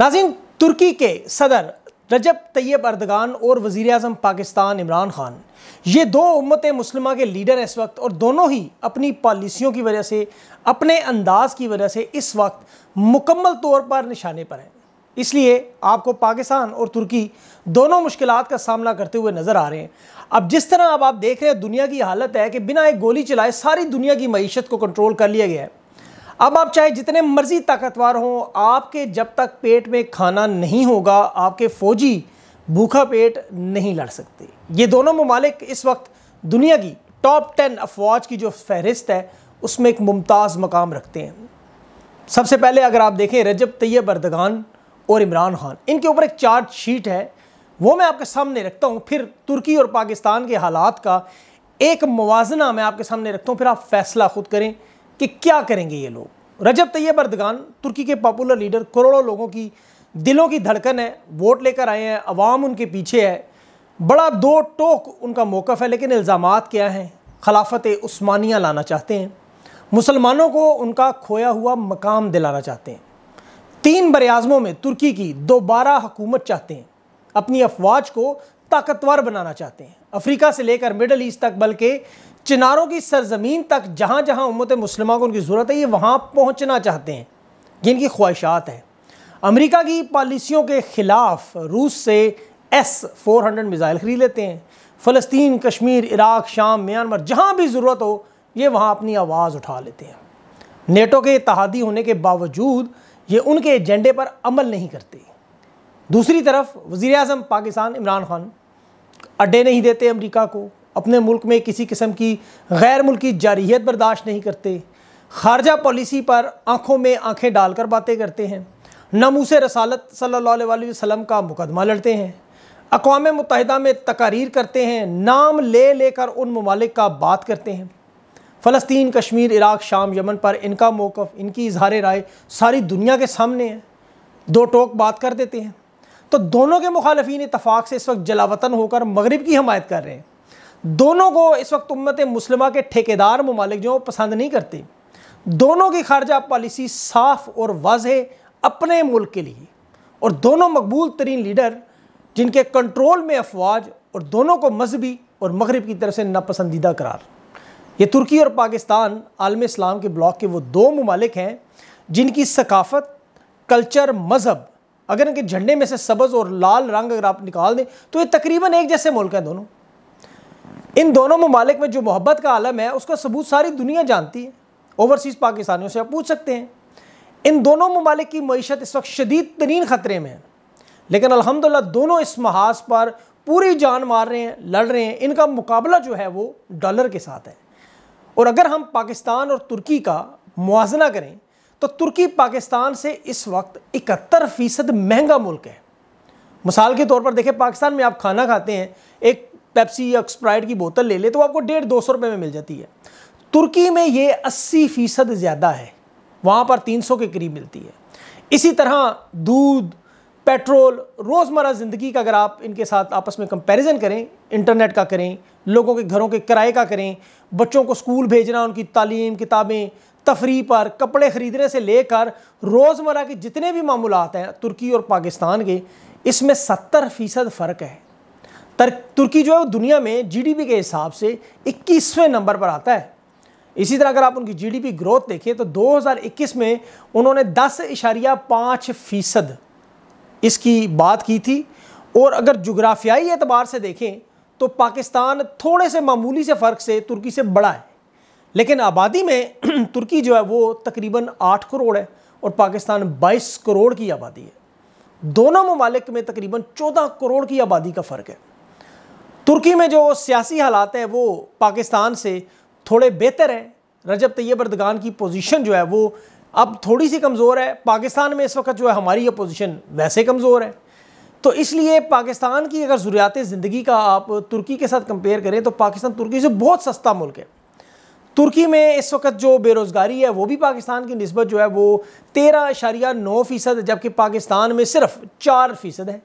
नाजिन तुर्की के सदर रजब तैयब अर्दगान और वजीर अजम पाकिस्तान इमरान ख़ान ये दो उम्मत मुसलमा के लीडर इस वक्त और दोनों ही अपनी पॉलिसियों की वजह से अपने अंदाज की वजह से इस वक्त मुकम्मल तौर पर निशाने पर हैं इसलिए आपको पाकिस्तान और तुर्की दोनों मुश्किल का सामना करते हुए नज़र आ रहे हैं अब जिस तरह अब आप देख रहे हैं दुनिया की हालत है कि बिना एक गोली चलाए सारी दुनिया की मीशत को कंट्रोल कर लिया गया है अब आप चाहे जितने मर्जी ताकतवर हों आपके जब तक पेट में खाना नहीं होगा आपके फौजी भूखा पेट नहीं लड़ सकते ये दोनों ममालिक इस वक्त दुनिया की टॉप टेन अफवाज की जो फहरिस्त है उसमें एक मुमताज़ मकाम रखते हैं सबसे पहले अगर आप देखें रजब तैयब अरदगान और इमरान खान इनके ऊपर एक चार्ज शीट है वो मैं आपके सामने रखता हूँ फिर तुर्की और पाकिस्तान के हालात का एक मुवजना मैं आपके सामने रखता हूँ फिर आप फैसला खुद करें कि क्या करेंगे ये लोग रजब तैयब अर्दगान तुर्की के पॉपुलर लीडर करोड़ों लोगों की दिलों की धड़कन है वोट लेकर आए हैं अवाम उनके पीछे है बड़ा दो टोक उनका मौक़ है लेकिन इल्ज़ाम क्या हैं खिलाफत उस्मानिया लाना चाहते हैं मुसलमानों को उनका खोया हुआ मकाम दिलाना चाहते हैं तीन बरआज़मों में तुर्की की दोबारा हुकूमत चाहते हैं अपनी अफवाज को ताकतवर बनाना चाहते हैं अफ्रीका से लेकर मिडल ईस्ट तक बल्कि चिनारों की सरजमीन तक जहाँ जहाँ उम्मत मुसलमा को उनकी ज़रूरत है ये वहाँ पहुँचना चाहते हैं ये इनकी ख्वाहिशात हैं अमरीका की पॉलिसियों के ख़िलाफ़ रूस से एस फोर हंड्रेड मिज़ाइल ख़रीद लेते हैं फ़लस्तीन कश्मीर इराक़ शाम म्यांमार जहाँ भी ज़रूरत हो ये वहाँ अपनी आवाज़ उठा लेते हैं नेटो के तहादी होने के बावजूद ये उनके एजेंडे पर अमल नहीं करते दूसरी तरफ वज़ी अजम पाकिस्तान इमरान खान अड्डे नहीं देते अमरीका को अपने मुल्क में किसी किस्म की गैर मुल्की जारहीत बर्दाश्त नहीं करते खारजा पॉलिसी पर आँखों में आँखें डालकर बातें करते हैं नमूस रसालत सल्ला वसम का मुकदमा लड़ते हैं अकवा मुतहदा में तकारीर करते हैं नाम ले लेकर उन ममालिक का बात करते हैं फ़लस्तीन कश्मीर इराक़ शाम यमन पर इनका मौक़ इनकी इजहार राय सारी दुनिया के सामने है दो टोक बात कर देते हैं तो दोनों के मुखालफी इतफाक़ से इस वक्त जलावतन होकर मगरब की हमायत कर रहे हैं दोनों को इस वक्त उम्मत मुस्लिमा के ठेकेदार ममालिक जो पसंद नहीं करते दोनों की खारजा पॉलिसी साफ और वाज अपने मुल्क के लिए और दोनों मकबूल तरीन लीडर जिनके कंट्रोल में अफवाज और दोनों को मजहबी और मगरब की तरफ से नापसंदीदा करार ये तुर्की और पाकिस्तान आलम इस्लाम के ब्लॉक के वो दो ममालिक हैं जिनकी सकाफत कल्चर मज़हब अगर इनके झंडे में से सब्ज़ और लाल रंग अगर आप निकाल दें तो ये तकरीबन एक जैसे मुल्क हैं दोनों इन दोनों ममालिक में जो मोहब्बत का आलम है उसका सबूत सारी दुनिया जानती है ओवरसीज़ पाकिस्तानियों से आप पूछ सकते हैं इन दोनों ममालिक की मीशत इस वक्त शदीद तरीन ख़तरे में है लेकिन अलहमदिल्ला दोनों इस महाज पर पूरी जान मार रहे हैं लड़ रहे हैं इनका मुकाबला जो है वो डॉलर के साथ है और अगर हम पाकिस्तान और तुर्की का मुजना करें तो तुर्की पाकिस्तान से इस वक्त इकहत्तर फ़ीसद महंगा मुल्क है मिसाल के तौर पर देखें पाकिस्तान में आप खाना खाते हैं एक पेप्सी या स्प्राइट की बोतल ले ले तो आपको डेढ़ दो सौ रुपये में मिल जाती है तुर्की में ये अस्सी फ़ीसद ज़्यादा है वहाँ पर तीन सौ के करीब मिलती है इसी तरह दूध पेट्रोल रोज़मर्रा ज़िंदगी का अगर आप इनके साथ आपस में कंपैरिजन करें इंटरनेट का करें लोगों के घरों के किराए का करें बच्चों को स्कूल भेजना उनकी तालीम किताबें तफरी पर कपड़े ख़रीदने से लेकर रोज़मर्रा के जितने भी मामूलत हैं तुर्की और पाकिस्तान के इसमें सत्तर फ़ीसद फ़र्क है तुर्की जो है वो दुनिया में जीडीपी के हिसाब से 21वें नंबर पर आता है इसी तरह अगर आप उनकी जीडीपी ग्रोथ देखें तो 2021 में उन्होंने दस इशारिया पाँच फ़ीसद इसकी बात की थी और अगर जुग्राफियाई एतबार से देखें तो पाकिस्तान थोड़े से मामूली से फ़र्क से तुर्की से बड़ा है लेकिन आबादी में तुर्की जो है वो तकरीबन आठ करोड़ है और पाकिस्तान बाईस करोड़ की आबादी है दोनों ममालिक में तकरीबन चौदह करोड़ की आबादी का फ़र्क है तुर्की में जो सियासी हालात हैं वो पाकिस्तान से थोड़े बेहतर हैं रजब तैयब अर्दगान की पोजीशन जो है वो अब थोड़ी सी कमज़ोर है पाकिस्तान में इस वक्त जो है हमारी ये पोजीशन वैसे कमज़ोर है तो इसलिए पाकिस्तान की अगर ज़रूरियात ज़िंदगी का आप तुर्की के साथ कंपेयर करें तो पाकिस्तान तुर्की से बहुत सस्ता मुल्क है तुर्की में इस वक्त जो बेरोज़गारी है वो भी पाकिस्तान की नस्बत जो है वो तेरह इशारिया नौ फ़ीसद जबकि पाकिस्तान में सिर्फ चार फ़ीसद है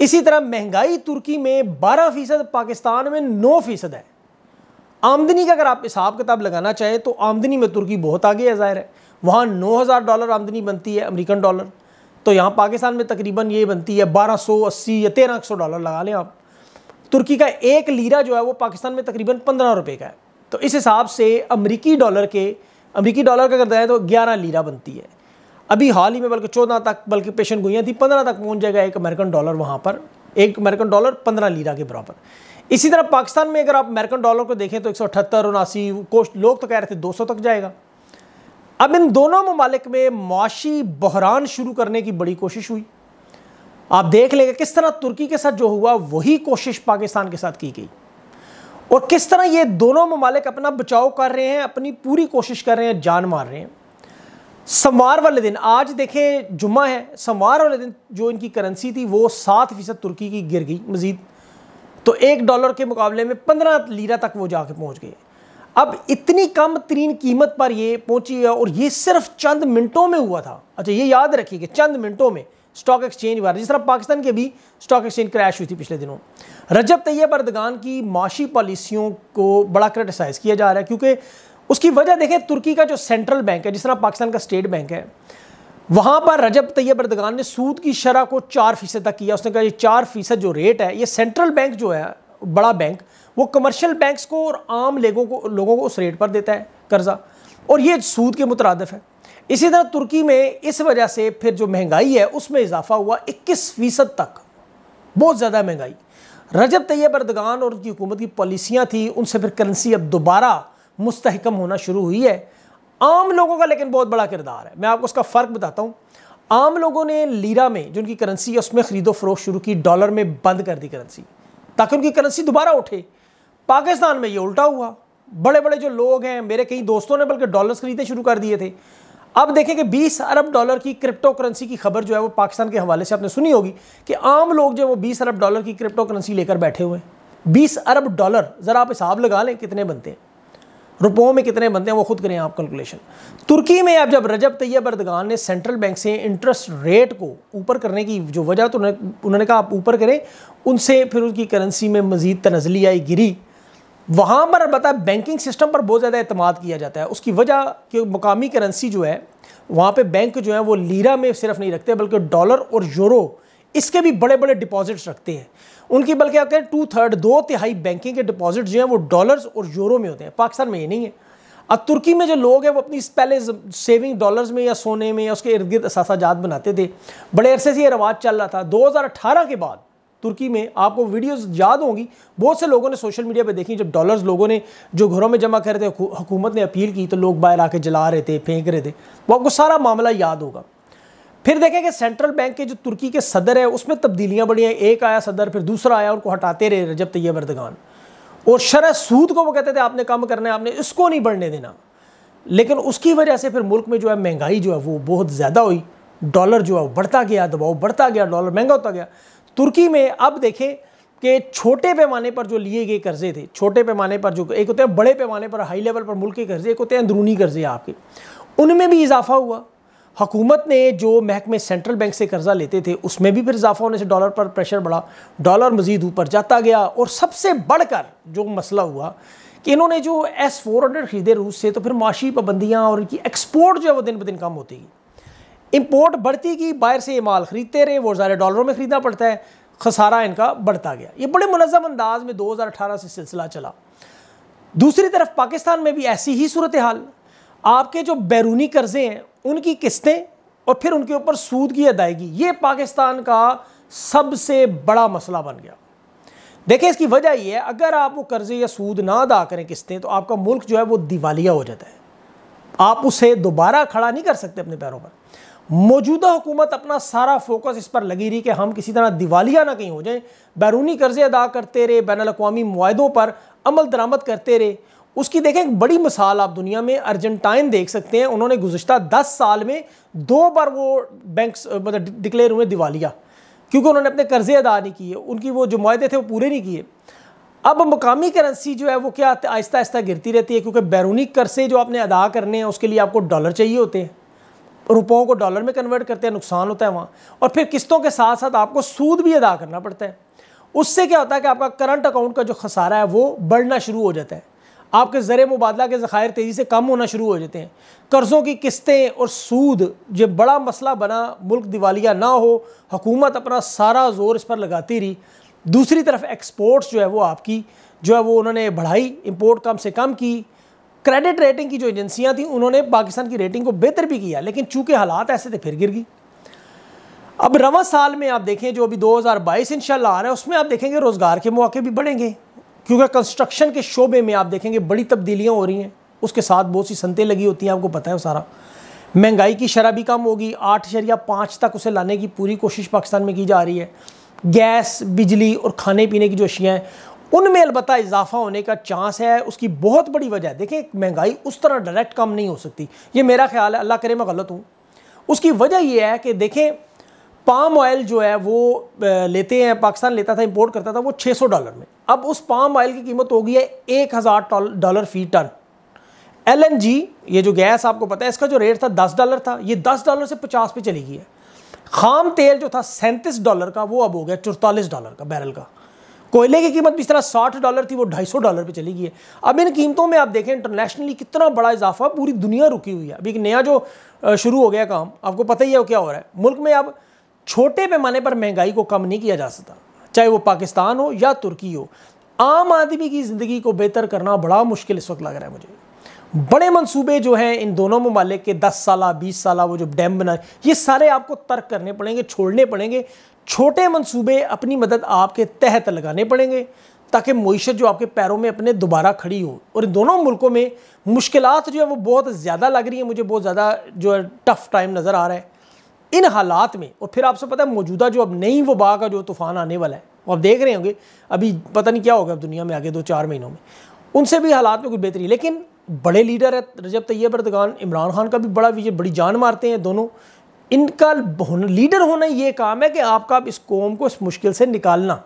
इसी तरह महंगाई तुर्की में 12 फीसद पाकिस्तान में 9 फीसद है आमदनी का अगर आप हिसाब किताब लगाना चाहें तो आमदनी में तुर्की बहुत आगे है ज़ाहिर है वहाँ नौ हज़ार डॉलर आमदनी बनती है अमेरिकन डॉलर तो यहाँ पाकिस्तान में तकरीबन ये बनती है बारह सौ अस्सी या तेरह सौ डॉलर लगा लें आप तुर्की का एक लीरा जो है वो पाकिस्तान में तकरीबन पंद्रह रुपये का है तो इस हिसाब से अमरीकी डॉलर के अमरीकी डॉलर का अगर जाए तो ग्यारह लीरा बनती है अभी हाल ही में बल्कि चौदह तक बल्कि पेशन गुइयाँ थी पंद्रह तक पहुँच जाएगा एक अमेरिकन डॉलर वहाँ पर एक अमेरिकन डॉलर पंद्रह लीरा के बराबर इसी तरह पाकिस्तान में अगर आप अमेरिकन डॉलर को देखें तो एक सौ अठहत्तर उनासी लोग तो कह रहे थे दो सौ तक जाएगा अब इन दोनों ममालिक में मुआशी बहरान शुरू करने की बड़ी कोशिश हुई आप देख लेंगे किस तरह तुर्की के साथ जो हुआ वही कोशिश पाकिस्तान के साथ की गई और किस तरह ये दोनों ममालिक अपना बचाव कर रहे हैं अपनी पूरी कोशिश कर रहे हैं जान मार रहे हैं सोमवार वाले दिन आज देखें जुम्मा है सोमवार वाले दिन जो इनकी करेंसी थी वो सात फ़ीसद तुर्की की गिर गई मज़ीद तो एक डॉलर के मुकाबले में पंद्रह लीरा तक वो जाके पहुंच गए अब इतनी कम तरीन कीमत पर ये पहुंची है और ये सिर्फ चंद मिनटों में हुआ था अच्छा ये याद रखिए कि चंद मिनटों में स्टॉक एक्सचेंज हुआ जिस तरह पाकिस्तान के भी स्टॉक एक्सचेंज क्रैश हुई थी पिछले दिनों रजब तैयब अरदगान की माशी पॉलिसियों को बड़ा क्रिटिसाइज़ किया जा रहा है क्योंकि उसकी वजह देखें तुर्की का जो सेंट्रल बैंक है जिस तरह पाकिस्तान का स्टेट बैंक है वहाँ पर रजब तैयब अर्दगान ने सूद की शरह को चार फीसद तक किया उसने कहा ये चार फीसद जो रेट है ये सेंट्रल बैंक जो है बड़ा बैंक वो कमर्शियल बैंक्स को और आम लोगों को लोगों को उस रेट पर देता है कर्ज़ा और ये सूद के मुतरदफ है इसी तरह तुर्की में इस वजह से फिर जो महंगाई है उसमें इजाफा हुआ इक्कीस फीसद तक बहुत ज़्यादा महंगाई रजब तैयब अर्दगान और उनकी हुकूमत की पॉलिसियाँ थी उनसे फिर करेंसी अब दोबारा मुस्तकम होना शुरू हुई है आम लोगों का लेकिन बहुत बड़ा किरदार है मैं आपको उसका फ़र्क बताता हूँ आम लोगों ने लीरा में जो उनकी करेंसी है उसमें खरीदो फरोख शुरू की डॉलर में बंद कर दी करेंसी ताकि उनकी करेंसी दोबारा उठे पाकिस्तान में ये उल्टा हुआ बड़े बड़े जो लोग हैं मेरे कई दोस्तों ने बल्कि डॉलर्स खरीदने शुरू कर दिए थे अब देखें कि 20 अरब डॉलर की क्रिप्टो करेंसी की खबर जो है वो पाकिस्तान के हवाले से आपने सुनी होगी कि आम लोग जो वो 20 अरब डॉलर की क्रिप्टो करेंसी लेकर बैठे हुए हैं 20 अरब डॉलर ज़रा आप हिसाब लगा लें कितने बनते हैं रुपयों में कितने बनते हैं वो खुद करें आप कैलकुलेशन तुर्की में आप जब रजब तैयब अर्दगान ने सेंट्रल बैंक से इंटरेस्ट रेट को ऊपर करने की जो वजह तो उन्होंने कहा आप ऊपर करें उनसे फिर उनकी करेंसी में मजीद तनजली आई गिरी वहाँ पर बता बैंकिंग सिस्टम पर बहुत ज़्यादा अतमाद किया जाता है उसकी वजह कि मकामी करेंसी जो है वहाँ पर बैंक जो है वो लीरा में सिर्फ नहीं रखते बल्कि डॉलर और यूरो इसके भी बड़े बड़े डिपॉजिट्स रखते हैं उनकी बल्कि आते हैं टू थर्ड दो तिहाई बैंकिंग के डिपॉजिट जो हैं वो डॉलर्स और यूरो में होते हैं पाकिस्तान में ये नहीं है अब तुर्की में जो लोग हैं वो अपनी पहले सेविंग डॉलर्स में या सोने में या उसके इर्द गिर्द असाजात बनाते थे बड़े अरसे से ये रवाज चल रहा था 2018 के बाद तुर्की में आपको वीडियोस याद होंगी बहुत से लोगों ने सोशल मीडिया पे देखी जब डॉलर्स लोगों ने जो घरों में जमा कर रहे थे हुकूमत ने अपील की तो लोग बाहर आके जला रहे थे फेंक रहे थे वो आपको सारा मामला याद होगा फिर देखें कि सेंट्रल बैंक के जो तुर्की के सदर है उसमें तब्दीलियाँ बढ़ी हैं एक आया सदर फिर दूसरा आया उनको हटाते रहे रजब तैयब अर्दगान और शरह सूद को वो कहते थे आपने कम करना है आपने इसको नहीं बढ़ने देना लेकिन उसकी वजह से फिर मुल्क में जो है महंगाई जो है वो बहुत ज़्यादा हुई डॉलर जो है बढ़ता गया दबाव बढ़ता गया डॉलर महंगा होता गया तुर्की में अब देखें कि छोटे पैमाने पर जो लिए गए कर्जे थे छोटे पैमाने पर जो एक होते हैं बड़े पैमाने पर हाई लेवल पर मुल्क के कर्जे एक होते हैं अंदरूनी कर्जे आपके उनमें भी इजाफा हुआ हुकूमत ने जो महकमे सेंट्रल बैंक से कर्ज़ा लेते थे उसमें भी फिर इजाफा होने से डॉलर पर प्रेशर बढ़ा डॉलर मज़ीद ऊपर जाता गया और सबसे बढ़कर जो मसला हुआ कि इन्होंने जो एस फोर हंड्रेड खरीदे रूस से तो फिर माशी पाबंदियाँ और इनकी एक्सपोर्ट जो है वो दिन ब दिन कम होती गई इम्पोर्ट बढ़ती गई बाहर से ये माल ख़रीदते रहे वो ज़्यादा डॉलरों में ख़रीदना पड़ता है खसारा इनका बढ़ता गया ये बड़े मुनज़म अंदाज में दो हज़ार अठारह से सिलसिला चला दूसरी तरफ पाकिस्तान में भी ऐसी ही सूरत हाल आपके जो बैरूनी कर्जे हैं उनकी किस्तें और फिर उनके ऊपर सूद की अदायगी ये पाकिस्तान का सबसे बड़ा मसला बन गया देखिए इसकी वजह ये है अगर आप वो कर्जे या सूद ना अदा करें किस्तें तो आपका मुल्क जो है वो दिवालिया हो जाता है आप उसे दोबारा खड़ा नहीं कर सकते अपने पैरों पर मौजूदा हुकूमत अपना सारा फोकस इस पर लगी रही कि हम किसी तरह दिवालिया ना कहीं हो जाएं बैरूनी कर्जे अदा करते रहे बैन अवी माहदों पर अमल दरामद करते रहे उसकी देखें एक बड़ी मिसाल आप दुनिया में अर्जेंटाइन देख सकते हैं उन्होंने गुजशत दस साल में दो बार वो बैंक मतलब डिक्लेयर हुए दिवालिया क्योंकि उन्होंने अपने कर्जे अदा नहीं किए उनकी वो जो माहे थे वो पूरे नहीं किए अब मकामी करेंसी जो है वो क्या आहिस्ता आहिस्ता गिरती रहती है क्योंकि बैरूनी कर्जे जो आपने अदा करने हैं उसके लिए आपको डॉलर चाहिए होते हैं रुपयों को डॉलर में कन्वर्ट करते हैं नुकसान होता है वहाँ और फिर किस्तों के साथ साथ आपको सूद भी अदा करना पड़ता है उससे क्या होता है कि आपका करंट अकाउंट का जो खसारा है वो बढ़ना शुरू हो जाता है आपके ज़र मुबादला के ज़ख़ायर तेज़ी से कम होना शुरू हो जाते हैं कर्ज़ों की किस्तें और सूद जब बड़ा मसला बना मुल्क दिवालिया ना हो हकूमत अपना सारा जोर इस पर लगाती रही दूसरी तरफ एक्सपोर्ट्स जो है वो आपकी जो है वो उन्होंने बढ़ाई इम्पोर्ट कम से कम की क्रेडिट रेटिंग की जो एजेंसियाँ थी उन्होंने पाकिस्तान की रेटिंग को बेहतर भी किया लेकिन चूँकि हालात ऐसे थे फिर गिर गई अब रवा साल में आप देखें जो अभी 2022 इंशाल्लाह आ रहा है उसमें आप देखेंगे रोज़गार के मौके भी बढ़ेंगे क्योंकि कंस्ट्रक्शन के शोबे में आप देखेंगे बड़ी तब्दीलियाँ हो रही हैं उसके साथ बहुत सी संतें लगी होती हैं आपको पता है सारा महंगाई की शराह भी कम होगी आठ शरिया पाँच तक उसे लाने की पूरी कोशिश पाकिस्तान में की जा रही है गैस बिजली और खाने पीने की जो अशियाँ हैं उनमें अलबत् इजाफा होने का चांस है उसकी बहुत बड़ी वजह है देखें महंगाई उस तरह डायरेक्ट कम नहीं हो सकती ये मेरा ख्याल है अल्लाह करे मैं गलत हूँ उसकी वजह यह है कि देखें पाम ऑयल जो है वो लेते हैं पाकिस्तान लेता था इंपोर्ट करता था वो 600 डॉलर में अब उस पाम ऑयल की कीमत हो गई है एक हज़ार डॉलर फी टन एलएनजी ये जो गैस आपको पता है इसका जो रेट था दस डॉलर था ये दस डॉलर से पचास पे चली गई है खाम तेल जो था सैंतीस डॉलर का वो अब हो गया चौतालीस डॉलर का बैरल का कोयले की कीमत भी इस तरह साठ डॉलर थी वो ढाई सौ डॉलर पर चली गई है अब इन कीमतों में आप देखें इंटरनेशनली कितना बड़ा इजाफा पूरी दुनिया रुकी हुई है अभी एक नया जो शुरू हो गया काम आपको पता ही है वो क्या हो रहा है मुल्क में अब छोटे पैमाने पर महंगाई को कम नहीं किया जा सकता चाहे वो पाकिस्तान हो या तुर्की हो आम आदमी की ज़िंदगी को बेहतर करना बड़ा मुश्किल इस वक्त लग रहा है मुझे बड़े मंसूबे जो हैं इन दोनों ममालिक के दस साल बीस साल वो जो डैम बना ये सारे आपको तर्क करने पड़ेंगे छोड़ने पड़ेंगे छोटे मंसूबे अपनी मदद आपके तहत लगाने पड़ेंगे ताकि मीशत जो आपके पैरों में अपने दोबारा खड़ी हो और इन दोनों मुल्कों में मुश्किल जो है वो बहुत ज़्यादा लग रही है मुझे बहुत ज़्यादा जो है टफ़ टाइम नज़र आ रहा है इन हालात में और फिर आपसे पता है मौजूदा जो अब नई वबा का जो तूफ़ान आने वाला है वो आप देख रहे होंगे अभी पता नहीं क्या होगा अब दुनिया में आगे दो चार महीनों में उनसे भी हालात में कुछ बेहतरी लेकिन बड़े लीडर है रजब तैयब अरदगान इमरान खान का भी बड़ा विजय बड़ी जान मारते हैं दोनों इनका लीडर होना ये काम है कि आपका इस कौम को इस मुश्किल से निकालना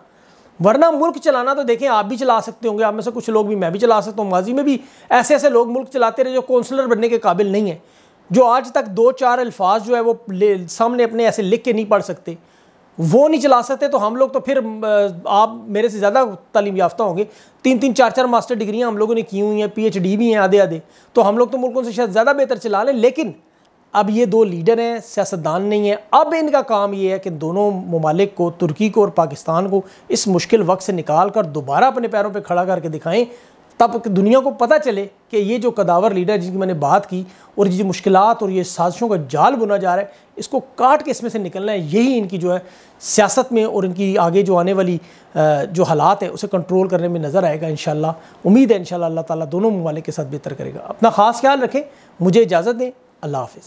वरना मुल्क चलाना तो देखें आप भी चला सकते होंगे आप में से कुछ लोग भी मैं भी चला सकता हूँ माजी में भी ऐसे ऐसे लोग मुल्क चलाते रहे जो कौंसलर बनने के काबिल नहीं है जो आज तक दो चार अल्फाज जो है वो सामने अपने ऐसे लिख के नहीं पढ़ सकते वो नहीं चला सकते तो हम लोग तो फिर आप मेरे से ज़्यादा तालीम याफ्ता होंगे तीन तीन चार चार मास्टर डिग्रियाँ हम लोगों ने की हुई हैं पीएचडी भी हैं आधे आधे तो हम लोग तो मुल्कों से शायद ज़्यादा बेहतर चला लें लेकिन अब ये दो लीडर हैं सियासतदान नहीं हैं अब इनका काम ये है कि दोनों ममालिक को तुर्की को और पाकिस्तान को इस मुश्किल वक्त से निकाल कर दोबारा अपने पैरों पर खड़ा करके दिखाएं तब दुनिया को पता चले कि ये जो कदावर लीडर जिनकी मैंने बात की और ये जो मुश्किल और ये साजिशों का जाल बुना जा रहा है इसको काट के इसमें से निकलना है यही इनकी जो है सियासत में और इनकी आगे जो आने वाली जो हालात है उसे कंट्रोल करने में नज़र आएगा इन उम्मीद है इन अल्लाह ताला दोनों ममालिक के साथ बेहतर करेगा अपना ख़ास ख्याल रखें मुझे इजाज़त दें अल्लाह हाफिज़